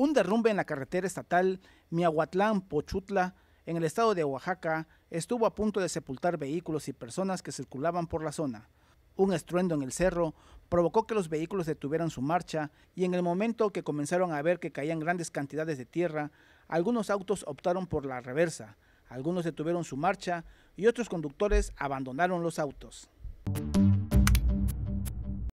Un derrumbe en la carretera estatal Miahuatlán-Pochutla, en el estado de Oaxaca, estuvo a punto de sepultar vehículos y personas que circulaban por la zona. Un estruendo en el cerro provocó que los vehículos detuvieran su marcha y en el momento que comenzaron a ver que caían grandes cantidades de tierra, algunos autos optaron por la reversa, algunos detuvieron su marcha y otros conductores abandonaron los autos.